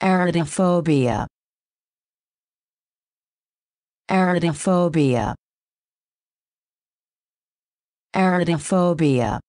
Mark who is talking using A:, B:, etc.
A: Aridophobia. Aridophobia. Aridophobia.